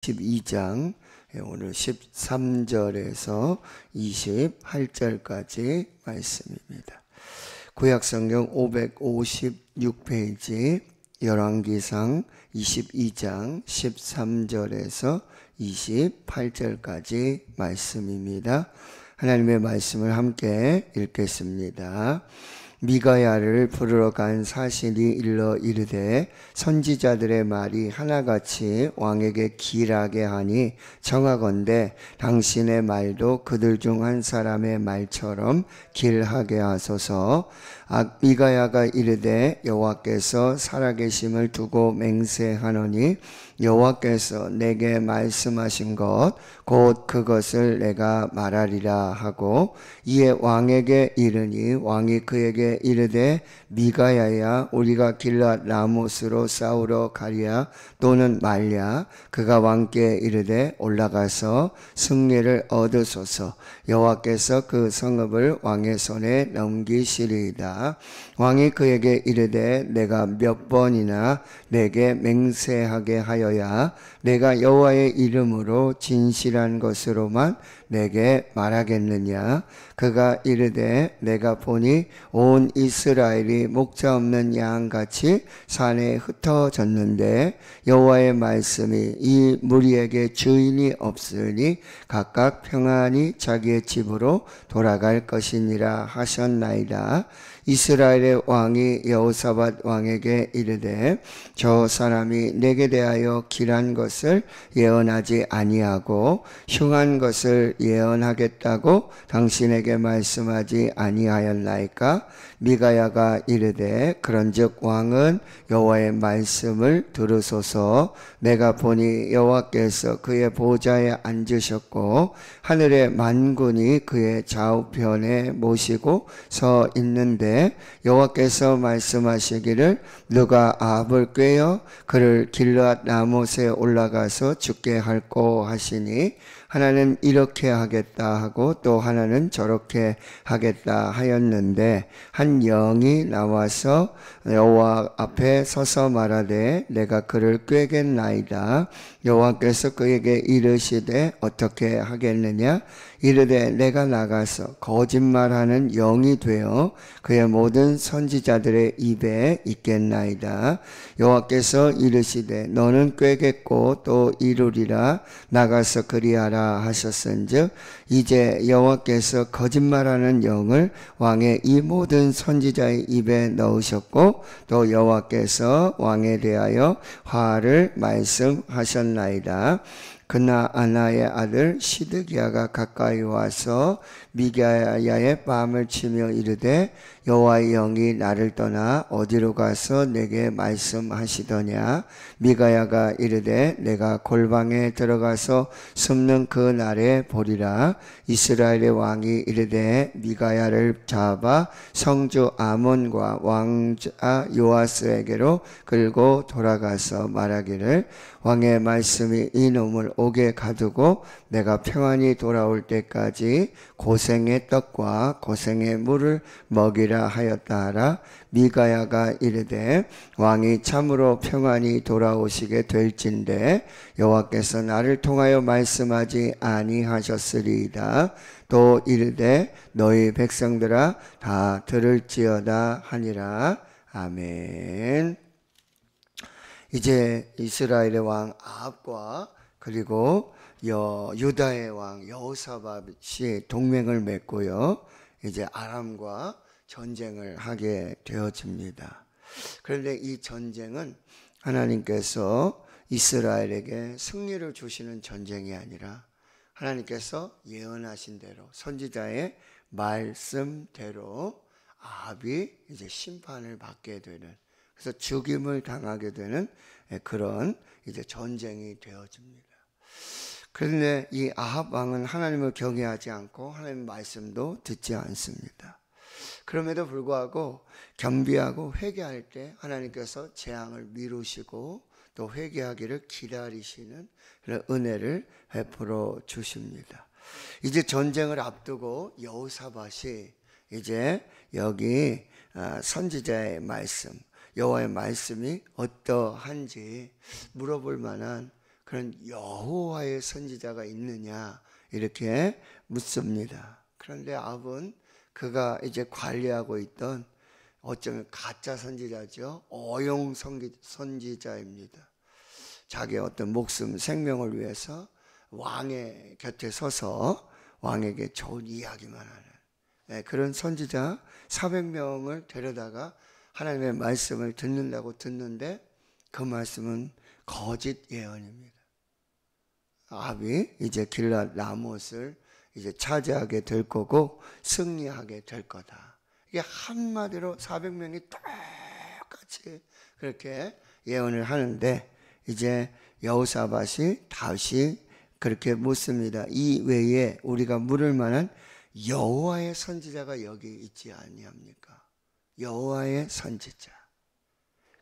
12장 예, 오늘 13절에서 28절까지 말씀입니다. 구약성경 556페이지 열왕기상 22장 13절에서 28절까지 말씀입니다. 하나님의 말씀을 함께 읽겠습니다. 미가야를 부르러 간 사실이 일러 이르되 선지자들의 말이 하나같이 왕에게 길하게 하니 정하건대 당신의 말도 그들 중 한 사람의 말처럼 길하게 하소서 아, 미가야가 이르되 여호와께서 살아계심을 두고 맹세하노니 여호와께서 내게 말씀하신 것 곧 그것을 내가 말하리라 하고 이에 왕에게 이르니 왕이 그에게 이르되 미가야야 우리가 길라 라모스로 싸우러 가랴 또는 말랴 그가 왕께 이르되 올라가서 승리를 얻으소서 여호와께서 그 성읍을 왕의 손에 넘기시리이다 왕이 그에게 이르되 내가 몇 번이나 내게 맹세하게 하여 하여야 내가 여호와의 이름으로 진실한 것으로만 내게 말하겠느냐? 그가 이르되 내가 보니 온 이스라엘이 목자 없는 양같이 산에 흩어졌는데 여호와의 말씀이 이 무리에게 주인이 없으니 각각 평안히 자기의 집으로 돌아갈 것이니라 하셨나이다. 이스라엘의 왕이 여호사밧 왕에게 이르되 저 사람이 내게 대하여 길한 것을 예언하지 아니하고 흉한 것을 예언하겠다고 당신에게 말씀하지 아니하였나이까 미가야가 이르되 그런즉 왕은 여호와의 말씀을 들으소서 내가 보니 여호와께서 그의 보좌에 앉으셨고 하늘의 만군이 그의 좌우편에 모시고 서 있는데 여호와께서 말씀하시기를 누가 아합을 꿰어 그를 길르앗 나못에 올라가서 죽게 할고 하시니 하나는 이렇게 하겠다 하고 또 하나는 저렇게 하겠다 하였는데 한 영이 나와서 여호와 앞에 서서 말하되 내가 그를 꾀겠나이다 여호와께서 그에게 이르시되 어떻게 하겠느냐 이르되 내가 나가서 거짓말하는 영이 되어 그의 모든 선지자들의 입에 있겠나이다 여호와께서 이르시되 너는 꾀겠고 또 이루리라 나가서 그리하라 하라 하셨은즉 이제 여호와께서 거짓말하는 영을 왕의 이 모든 선지자의 입에 넣으셨고 또 여호와께서 왕에 대하여 화를 말씀하셨나이다. 그나 아나의 아들 시드기야가 가까이 와서 미가야의 밤을 치며 이르되 여호와의 영이 나를 떠나 어디로 가서 내게 말씀하시더냐 미가야가 이르되 내가 골방에 들어가서 숨는 그 날에 보리라 이스라엘의 왕이 이르되 미가야를 잡아 성주 아몬과 왕자 아, 요아스에게로 끌고 돌아가서 말하기를 왕의 말씀이 이놈을 옥에 가두고 내가 평안히 돌아올 때까지 고생의 떡과 고생의 물을 먹이 되리라 하였다라 미가야가 이르되 왕이 참으로 평안히 돌아오시게 될진대 여호와께서 나를 통하여 말씀하지 아니하셨으리이다 또 이르되 너희 백성들아 다 들을지어다 하니라 아멘 이제 이스라엘의 왕 아합과 그리고 여, 유다의 왕 여호사밧이 동맹을 맺고요. 이제 아람과 전쟁을 하게 되어집니다. 그런데 이 전쟁은 하나님께서 이스라엘에게 승리를 주시는 전쟁이 아니라 하나님께서 예언하신 대로 선지자의 말씀대로 아합이 이제 심판을 받게 되는 그래서 죽임을 당하게 되는 그런 이제 전쟁이 되어집니다. 그런데 이 아합 왕은 하나님을 경외하지 않고 하나님 말씀도 듣지 않습니다. 그럼에도 불구하고 겸비하고 회개할 때 하나님께서 재앙을 미루시고 또 회개하기를 기다리시는 그런 은혜를 베풀어 주십니다. 이제 전쟁을 앞두고 여호사밭이 이제 여기 아, 선지자의 말씀, 여호와의 말씀이 어떠한지 물어볼 만한 그런 여호와의 선지자가 있느냐 이렇게 묻습니다. 그런데 압은 그가 이제 관리하고 있던 어쩌면 가짜 선지자죠. 어용 선지자입니다. 자기의 어떤 목숨, 생명을 위해서 왕의 곁에 서서 왕에게 좋은 이야기만 하는 예, 그런 선지자 400명을 데려다가 하나님의 말씀을 듣는다고 듣는데 그 말씀은 거짓 예언입니다. 아비 이제 길라 라못을 이제 차지하게 될 거고 승리하게 될 거다. 이게 한마디로 400명이 똑같이 그렇게 예언을 하는데 이제 여호사밭이 다시 그렇게 묻습니다. 이 외에 우리가 물을 만한 여호와의 선지자가 여기 있지 아니합니까? 여호와의 선지자.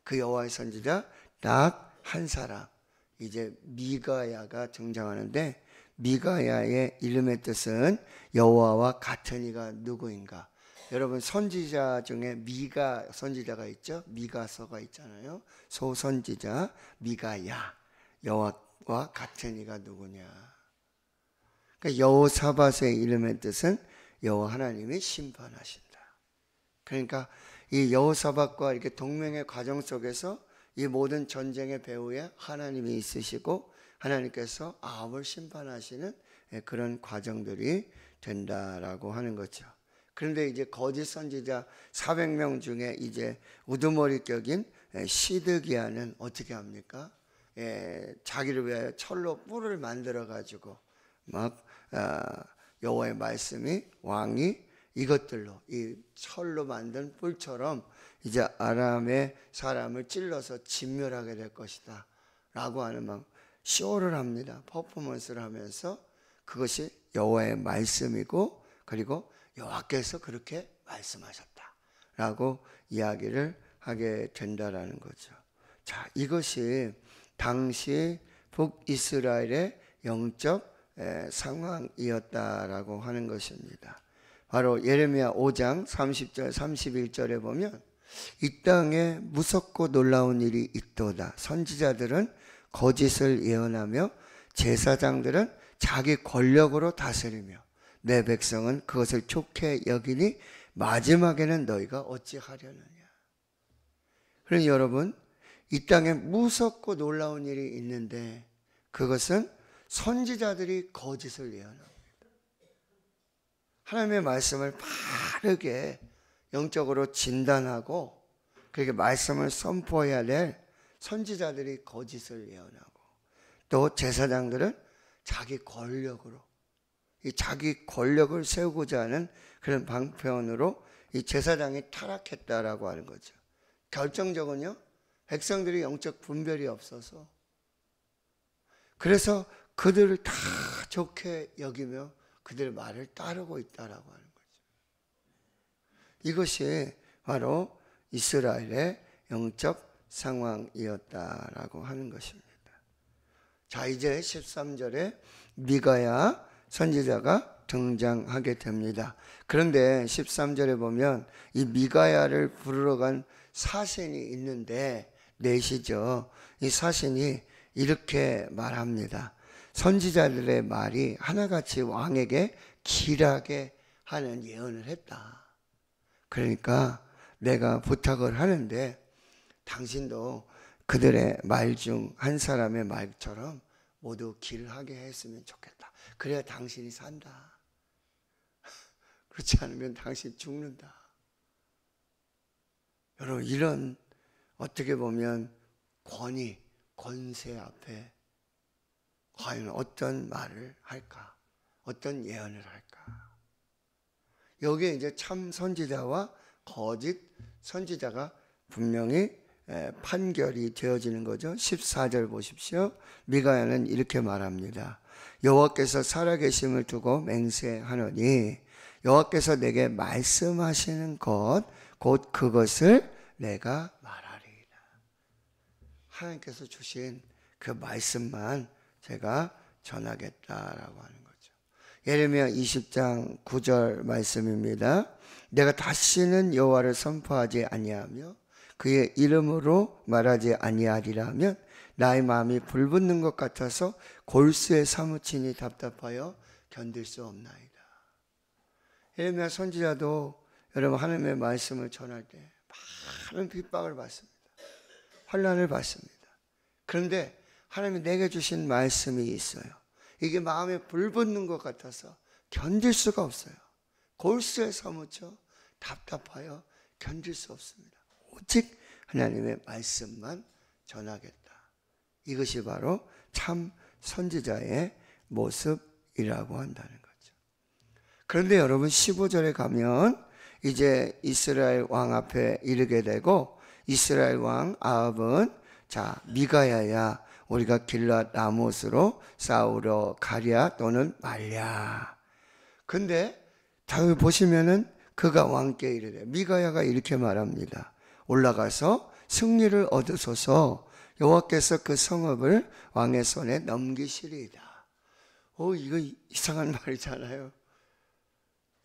그 여호와의 선지자 딱 한 사람. 이제 미가야가 등장하는데 미가야의 이름의 뜻은 여호와와 같은 이가 누구인가? 여러분 선지자 중에 미가 선지자가 있죠. 미가서가 있잖아요. 소선지자 미가야 여호와와 같은 이가 누구냐? 그러니까 여호사밧의 이름의 뜻은 여호 하나님이 심판하신다. 그러니까 이 여호사밧과 이렇게 동맹의 과정 속에서 이 모든 전쟁의 배후에 하나님이 있으시고 하나님께서 암을 심판하시는 예, 그런 과정들이 된다라고 하는 거죠. 그런데 이제 거짓 선지자 400명 중에 이제 우두머리격인 예, 시드기야는 어떻게 합니까? 예, 자기를 위하 철로 뿔을 만들어 가지고 막 아, 여호와의 말씀이 왕이 이것들로 이 철로 만든 뿔처럼 이제 아람의 사람을 찔러서 진멸하게 될 것이다. 라고 하는 막 쇼를 합니다. 퍼포먼스를 하면서 그것이 여호와의 말씀이고 그리고 여호와께서 그렇게 말씀하셨다라고 이야기를 하게 된다라는 거죠. 자, 이것이 당시 북이스라엘의 영적 상황이었다라고 하는 것입니다. 바로 예레미야 5장 30절 31절에 보면 이 땅에 무섭고 놀라운 일이 있도다. 선지자들은 거짓을 예언하며 제사장들은 자기 권력으로 다스리며 내 백성은 그것을 좋게 여기니 마지막에는 너희가 어찌하려느냐. 그럼 여러분, 이 땅에 무섭고 놀라운 일이 있는데 그것은 선지자들이 거짓을 예언합니다. 하나님의 말씀을 빠르게 영적으로 진단하고 그렇게 말씀을 선포해야 될 선지자들이 거짓을 예언하고 또 제사장들은 자기 권력으로 이 자기 권력을 세우고자 하는 그런 방편으로 이 제사장이 타락했다라고 하는 거죠. 결정적은요. 백성들이 영적 분별이 없어서 그래서 그들을 다 좋게 여기며 그들 말을 따르고 있다라고 하는 거죠. 이것이 바로 이스라엘의 영적 상황이었다라고 하는 것입니다. 자, 이제 13절에 미가야 선지자가 등장하게 됩니다. 그런데 13절에 보면 이 미가야를 부르러 간 사신이 있는데 내시죠. 이 사신이 이렇게 말합니다. 선지자들의 말이 하나같이 왕에게 길하게 하는 예언을 했다. 그러니까 내가 부탁을 하는데 당신도 그들의 말 중 한 사람의 말처럼 모두 길하게 했으면 좋겠다. 그래야 당신이 산다. 그렇지 않으면 당신 죽는다. 여러분, 이런 어떻게 보면 권위, 권세 앞에 과연 어떤 말을 할까? 어떤 예언을 할까? 여기에 이제 참 선지자와 거짓 선지자가 분명히 예, 판결이 되어지는 거죠. 14절 보십시오. 미가야는 이렇게 말합니다. 여호와께서 살아계심을 두고 맹세하노니 여호와께서 내게 말씀하시는 것 곧 그것을 내가 말하리이 하나님께서 주신 그 말씀만 제가 전하겠다라고 하는 거죠. 예레미야 20장 9절 말씀입니다. 내가 다시는 여호와를 선포하지 아니하며 그의 이름으로 말하지 아니하리라 하면 나의 마음이 불붙는 것 같아서 골수에 사무치니 답답하여 견딜 수 없나이다. 예레미야 선지자도 여러분 하나님의 말씀을 전할 때 많은 핍박을 받습니다. 환란을 받습니다. 그런데 하나님이 내게 주신 말씀이 있어요. 이게 마음에 불붙는 것 같아서 견딜 수가 없어요. 골수에 사무쳐 답답하여 견딜 수 없습니다. 오직 하나님의 말씀만 전하겠다. 이것이 바로 참 선지자의 모습이라고 한다는 거죠. 그런데 여러분 15절에 가면 이제 이스라엘 왕 앞에 이르게 되고 이스라엘 왕 아합은 자 미가야야 우리가 길라 나못으로 싸우러 가랴 또는 말랴. 근데 다윗 보시면은 그가 왕께 이르되 미가야가 이렇게 말합니다. 올라가서 승리를 얻으소서 여호와께서 그 성읍을 왕의 손에 넘기시리이다. 오 이거 이상한 말이잖아요.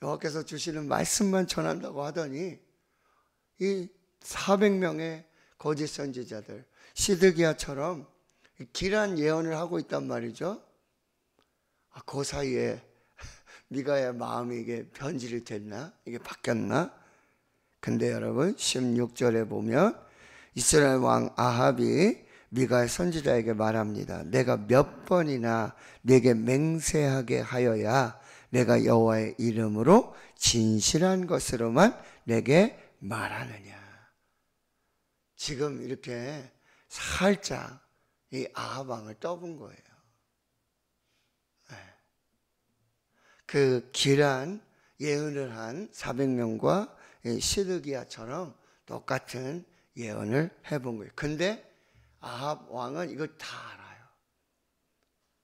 여호와께서 주시는 말씀만 전한다고 하더니 이 400명의 거짓 선지자들 시드기야처럼 길한 예언을 하고 있단 말이죠. 아, 그 사이에 미가의 마음이 이게 변질이 됐나? 이게 바뀌었나? 근데 여러분 16절에 보면 이스라엘 왕 아합이 미가의 선지자에게 말합니다. 내가 몇 번이나 내게 맹세하게 하여야 내가 여호와의 이름으로 진실한 것으로만 내게 말하느냐. 지금 이렇게 살짝 이 아합 왕을 떠본 거예요. 네. 그 길한 예언을 한 400명과 시드기야처럼 똑같은 예언을 해본 거예요. 근데 아합 왕은 이걸 다 알아요.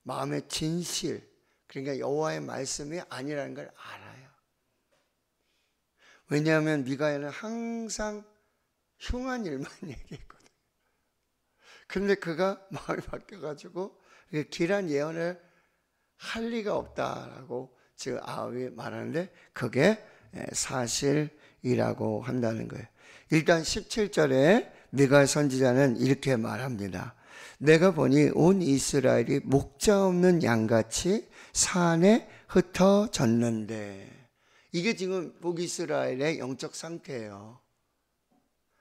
마음의 진실, 그러니까 여호와의 말씀이 아니라는 걸 알아요. 왜냐하면 미가엘은 항상 흉한 일만 얘기했거든요. 근데 그가 마음이 바뀌어가지고 길한 예언을 할 리가 없다라고 지금 아합이 말하는데 그게 예, 사실 이라고 한다는 거예요. 일단 17절에 미가 선지자는 이렇게 말합니다. 내가 보니 온 이스라엘이 목자 없는 양같이 산에 흩어졌는데 이게 지금 북이스라엘의 영적 상태예요.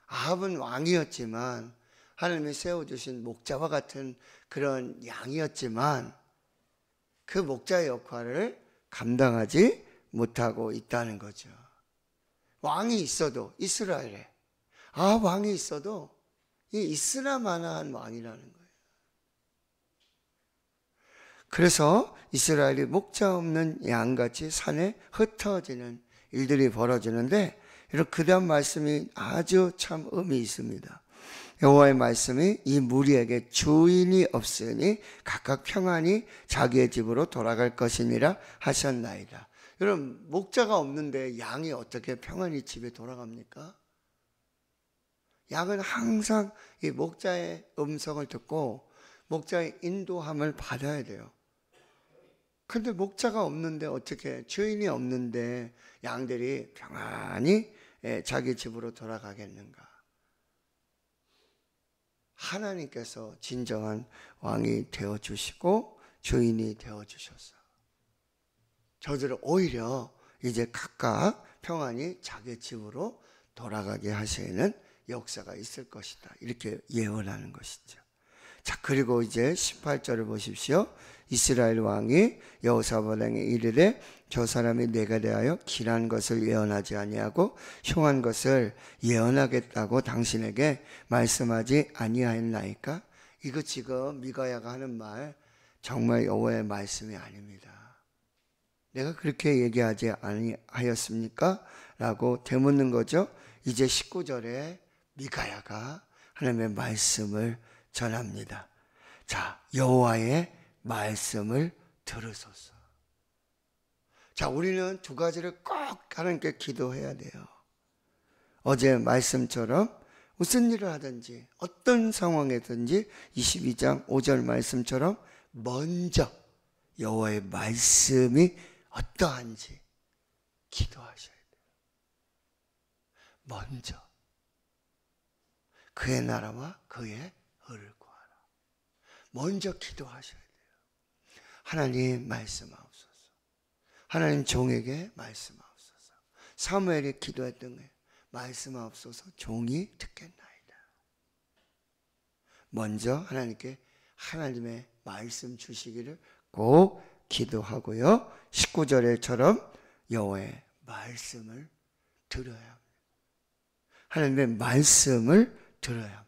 아합은 왕이었지만 하나님이 세워주신 목자와 같은 그런 양이었지만 그 목자의 역할을 감당하지 못하고 있다는 거죠. 왕이 있어도 이스라엘에 아 왕이 있어도 이 이스라마나한 왕이라는 거예요. 그래서 이스라엘이 목자 없는 양같이 산에 흩어지는 일들이 벌어지는데 이렇게 그 다음 말씀이 아주 참 의미 있습니다. 여호와의 말씀이 이 무리에게 주인이 없으니 각각 평안히 자기의 집으로 돌아갈 것이니라 하셨나이다. 여러분, 목자가 없는데 양이 어떻게 평안히 집에 돌아갑니까? 양은 항상 이 목자의 음성을 듣고 목자의 인도함을 받아야 돼요. 근데 목자가 없는데 어떻게 주인이 없는데 양들이 평안히 예, 자기 집으로 돌아가겠는가? 하나님께서 진정한 왕이 되어 주시고 주인이 되어 주셨어. 저들을 오히려 이제 각각 평안히 자기 집으로 돌아가게 하시는 역사가 있을 것이다. 이렇게 예언하는 것이죠. 자, 그리고 이제 18절을 보십시오. 이스라엘 왕이 여호사바당에 이르되 저 사람이 내가 대하여 길한 것을 예언하지 아니하고 흉한 것을 예언하겠다고 당신에게 말씀하지 아니하였나이까? 이거 지금 미가야가 하는 말 정말 여호와의 말씀이 아닙니다. 내가 그렇게 얘기하지 아니하였습니까? 라고 되묻는 거죠. 이제 19절에 미가야가 하나님의 말씀을 전합니다. 자, 여호와의 말씀을 들으소서. 자, 우리는 두 가지를 꼭 하나님께 기도해야 돼요. 어제 말씀처럼 무슨 일을 하든지 어떤 상황에든지 22장 5절 말씀처럼 먼저 여호와의 말씀이 어떠한지 기도하셔야 돼요. 먼저 그의 나라와 그의 의를 구하라. 먼저 기도하셔야 돼요. 하나님 말씀하옵소서. 하나님 종에게 말씀하옵소서. 사무엘이 기도했던 게 말씀하옵소서 종이 듣겠나이다. 먼저 하나님께 하나님의 말씀 주시기를 꼭 기도하고요. 19절에처럼 여호와의 말씀을 들어야 합니다. 하나님의 말씀을 들어야 합니다.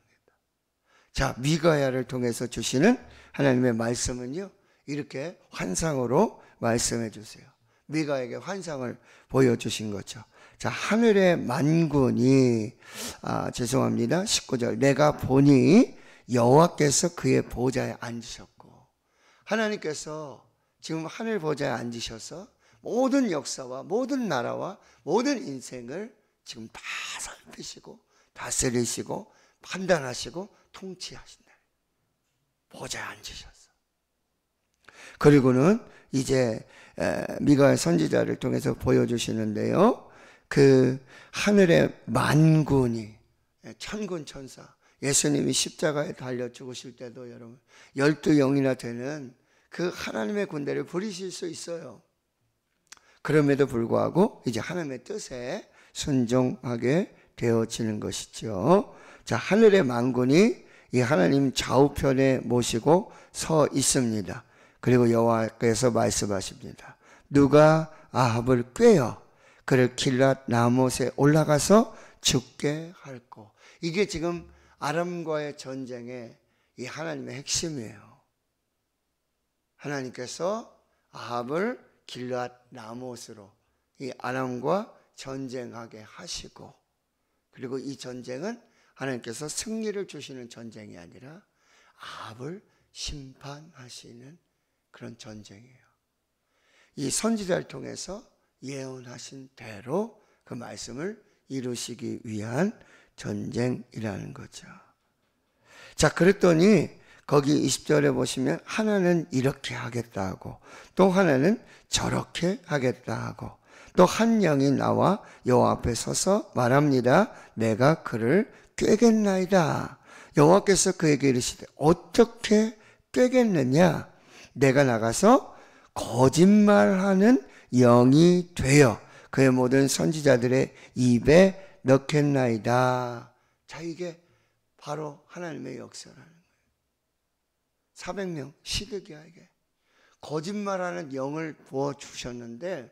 자, 미가야를 통해서 주시는 하나님의 말씀은요. 이렇게 환상으로 말씀해 주세요. 미가에게 환상을 보여주신 거죠. 자, 하늘의 만군이 아, 죄송합니다. 19절. 내가 보니 여호와께서 그의 보좌에 앉으셨고 하나님께서 지금 하늘 보좌에 앉으셔서 모든 역사와 모든 나라와 모든 인생을 지금 다 살피시고 다스리시고 판단하시고 통치하신다. 보좌에 앉으셨어. 그리고는 이제 미가의 선지자를 통해서 보여주시는데요. 그 하늘의 만군이 예, 천군 천사 예수님이 십자가에 달려 죽으실 때도 여러분 열두 영이나 되는 그 하나님의 군대를 버리실 수 있어요. 그럼에도 불구하고 이제 하나님의 뜻에 순종하게 되어지는 것이죠. 자, 하늘의 망군이 이 하나님 좌우편에 모시고 서 있습니다. 그리고 여호와께서 말씀하십니다. 누가 아합을 꿰어 그를 길랏 나못에 올라가서 죽게 할고 이게 지금 아람과의 전쟁의 이 하나님의 핵심이에요. 하나님께서 아합을 길랏 나못으로 이 아람과 전쟁하게 하시고 그리고 이 전쟁은 하나님께서 승리를 주시는 전쟁이 아니라 아합을 심판하시는 그런 전쟁이에요. 이 선지자를 통해서 예언하신 대로 그 말씀을 이루시기 위한 전쟁이라는 거죠. 자, 그랬더니 거기 20절에 보시면 하나는 이렇게 하겠다 하고 또 하나는 저렇게 하겠다 하고 또 한 영이 나와 여호와 앞에 서서 말합니다. 내가 그를 꿰겠나이다. 여호와께서 그에게 이르시되 어떻게 꿰겠느냐? 내가 나가서 거짓말하는 영이 되어 그의 모든 선지자들의 입에 넣겠나이다. 자 이게 바로 하나님의 역사라는 400명 시드기아에게 거짓말하는 영을 부어 주셨는데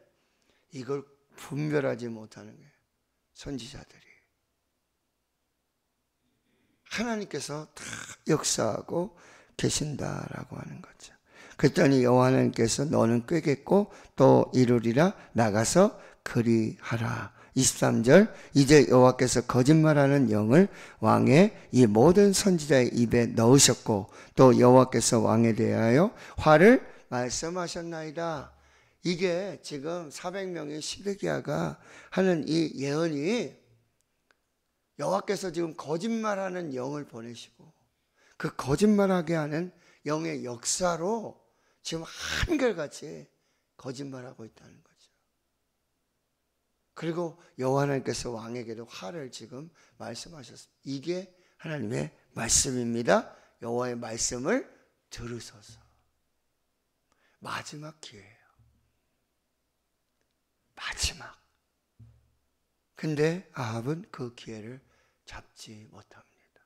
이걸 분별하지 못하는 거예요. 선지자들이 하나님께서 다 역사하고 계신다라고 하는 거죠. 그랬더니 여호와 님께서 너는 꾀겠고 또 이루리라 나가서 그리하라 23절 이제 여호와께서 거짓말하는 영을 왕의 이 모든 선지자의 입에 넣으셨고 또 여호와께서 왕에 대하여 화를 말씀하셨나이다. 이게 지금 400명의 시드기야가 하는 이 예언이 여호와께서 지금 거짓말하는 영을 보내시고 그 거짓말하게 하는 영의 역사로 지금 한결같이 거짓말하고 있다는 거예요. 그리고 여호와 님께서 왕에게도 화를 지금 말씀하셨습니다. 이게 하나님의 말씀입니다. 여호와의 말씀을 들으소서. 마지막 기회예요. 마지막. 근데 아합은 그 기회를 잡지 못합니다.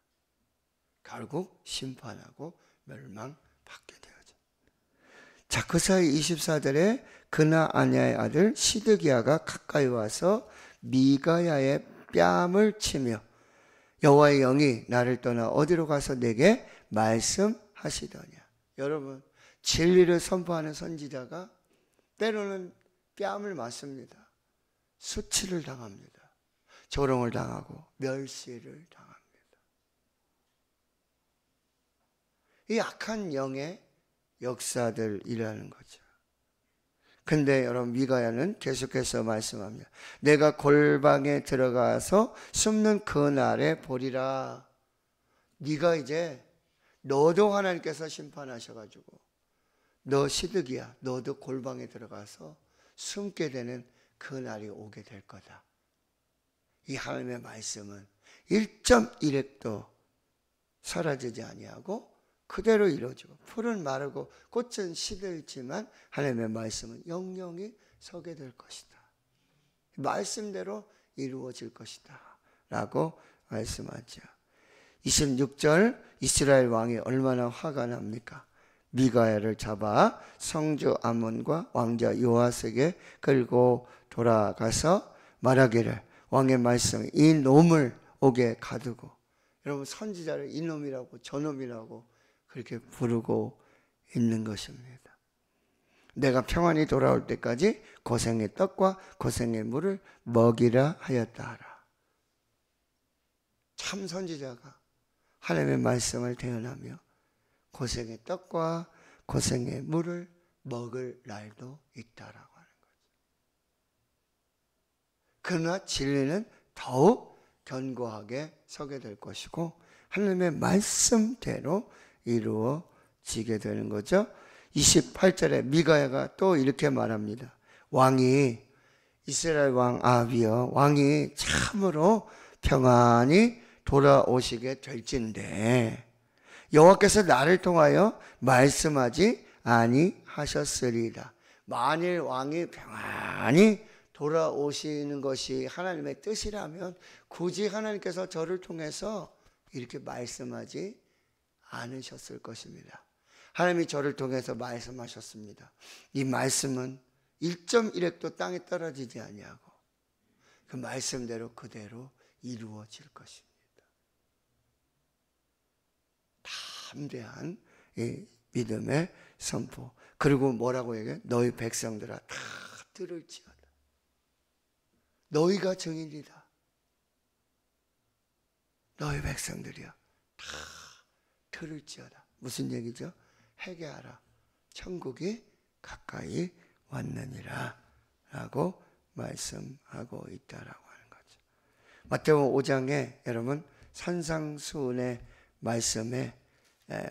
결국 심판하고 멸망받게 되어져. 자, 그 사이 24절에 그나아냐의 아들 시드기야가 가까이 와서 미가야의 뺨을 치며 여호와의 영이 나를 떠나 어디로 가서 내게 말씀하시더냐. 여러분 진리를 선포하는 선지자가 때로는 뺨을 맞습니다. 수치를 당합니다. 조롱을 당하고 멸시를 당합니다. 이 악한 영의 역사들이라는 거죠. 근데 여러분 미가야는 계속해서 말씀합니다. 내가 골방에 들어가서 숨는 그날에 보리라. 네가 이제 너도 하나님께서 심판하셔가지고 너 시득이야. 너도 골방에 들어가서 숨게 되는 그날이 오게 될 거다. 이 하나님의 말씀은 1.1핵도 사라지지 아니하고 그대로 이루어지고 풀은 마르고 꽃은 시들지만 하나님의 말씀은 영영이 서게 될 것이다. 말씀대로 이루어질 것이다. 라고 말씀하죠. 26절 이스라엘 왕이 얼마나 화가 납니까? 미가야를 잡아 성주 아몬과 왕자 요아에게 끌고 돌아가서 말하기를 왕의 말씀 이 놈을 옥에 가두고 여러분 선지자를 이놈이라고 저놈이라고 그렇게 부르고 있는 것입니다. 내가 평안히 돌아올 때까지 고생의 떡과 고생의 물을 먹이라 하였다라. 참 선지자가 하나님의 말씀을 대언하며 고생의 떡과 고생의 물을 먹을 날도 있다라고 하는 거죠. 그러나 진리는 더욱 견고하게 서게 될 것이고 하나님의 말씀대로 이루어지게 되는 거죠. 28절에 미가야가 또 이렇게 말합니다. 왕이 이스라엘 왕 아비여 왕이 참으로 평안히 돌아오시게 될진데 여호와께서 나를 통하여 말씀하지 아니하셨으리라. 만일 왕이 평안히 돌아오시는 것이 하나님의 뜻이라면 굳이 하나님께서 저를 통해서 이렇게 말씀하지 않으셨을 것입니다. 하나님이 저를 통해서 말씀하셨습니다. 이 말씀은 1.1핵도 땅에 떨어지지 아니하고 그 말씀대로 그대로 이루어질 것입니다. 담대한 믿음의 선포. 그리고 뭐라고 얘기해? 너희 백성들아 다 들을지어다. 너희가 증인이다. 너희 백성들이야. 다 표를 지어라. 무슨 얘기죠? 회개하라. 천국이 가까이 왔느니라. 라고 말씀하고 있다라고 하는 거죠. 마태복 5장에 여러분 산상수훈의 말씀에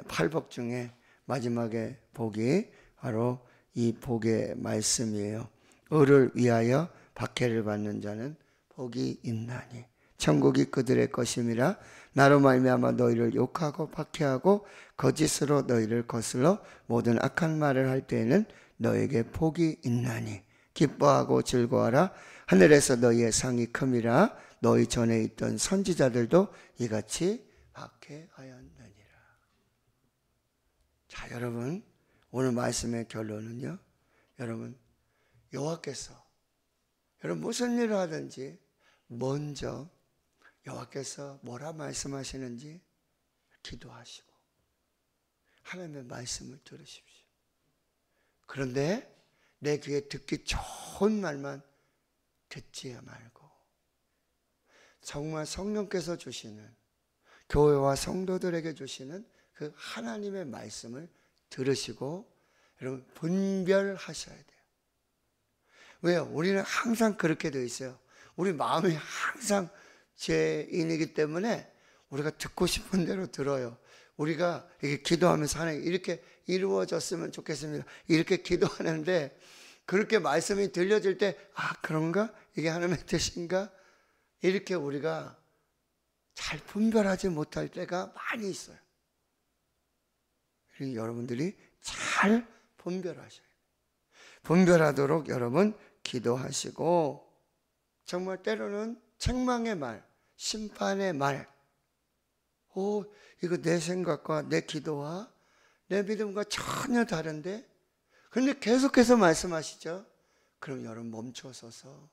팔복 중에 마지막에 복이 바로 이 복의 말씀이에요. 을을 위하여 박해를 받는 자는 복이 있나니 천국이 그들의 것임이라 나로 말미암아 너희를 욕하고 박해하고 거짓으로 너희를 거슬러 모든 악한 말을 할 때에는 너에게 복이 있나니 기뻐하고 즐거워라 하늘에서 너희의 상이 큼이라 너희 전에 있던 선지자들도 이같이 박해하였느니라. 자, 여러분 오늘 말씀의 결론은요. 여러분 여호와께서 여러분 무슨 일을 하든지 먼저 여호와께서 뭐라 말씀하시는지 기도하시고 하나님의 말씀을 들으십시오. 그런데 내 귀에 듣기 좋은 말만 듣지 말고 정말 성령께서 주시는 교회와 성도들에게 주시는 그 하나님의 말씀을 들으시고 여러분 분별하셔야 돼요. 왜요? 우리는 항상 그렇게 되어 있어요. 우리 마음이 항상 죄인이기 때문에 우리가 듣고 싶은 대로 들어요. 우리가 이렇게 기도하면서 하는 이렇게 이루어졌으면 좋겠습니다. 이렇게 기도하는데 그렇게 말씀이 들려질 때 아 그런가 이게 하나님의 뜻인가 이렇게 우리가 잘 분별하지 못할 때가 많이 있어요. 여러분들이 잘 분별하셔요. 분별하도록 여러분 기도하시고 정말 때로는 책망의 말, 심판의 말. 오, 이거 내 생각과 내 기도와 내 믿음과 전혀 다른데? 그런데 계속해서 말씀하시죠? 그럼 여러분 멈춰서서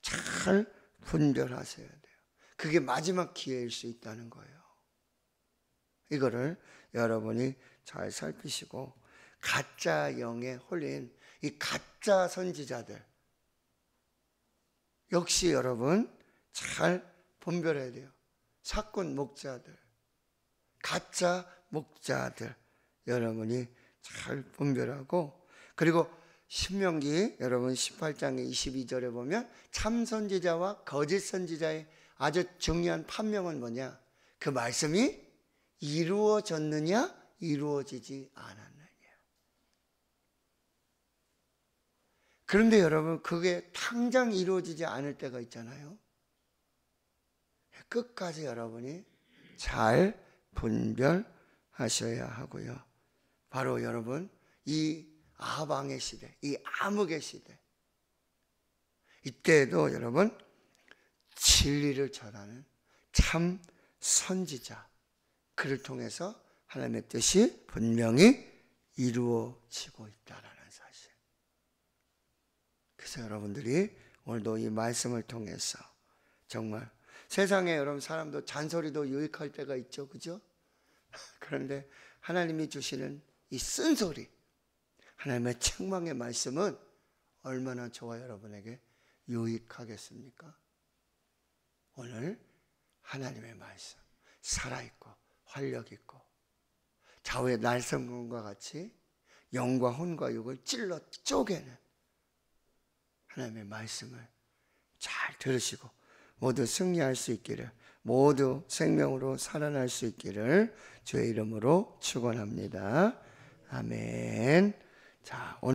잘 분별하셔야 돼요. 그게 마지막 기회일 수 있다는 거예요. 이거를 여러분이 잘 살피시고, 가짜 영에 홀린 이 가짜 선지자들. 역시 여러분, 잘 분별해야 돼요. 사건 목자들, 가짜 목자들 여러분이 잘 분별하고 그리고 신명기 여러분 1 8장에 22절에 보면 참 선지자와 거짓 선지자의 아주 중요한 판명은 뭐냐? 그 말씀이 이루어졌느냐? 이루어지지 않았느냐? 그런데 여러분 그게 당장 이루어지지 않을 때가 있잖아요. 끝까지 여러분이 잘 분별하셔야 하고요. 바로 여러분 이 아방의 시대, 이 암흑의 시대. 이때에도 여러분 진리를 전하는 참 선지자 그를 통해서 하나님의 뜻이 분명히 이루어지고 있다라는 사실. 그래서 여러분들이 오늘도 이 말씀을 통해서 정말 세상에 여러분 사람도 잔소리도 유익할 때가 있죠. 그죠? 그런데 하나님이 주시는 이 쓴소리, 하나님의 책망의 말씀은 얼마나 저와 여러분에게 유익하겠습니까? 오늘 하나님의 말씀, 살아있고, 활력있고, 좌우의 날성군과 같이 영과 혼과 육을 찔러 쪼개는 하나님의 말씀을 잘 들으시고 모두 승리할 수 있기를 모두 생명으로 살아날 수 있기를 주의 이름으로 축원합니다. 아멘. 자, 오늘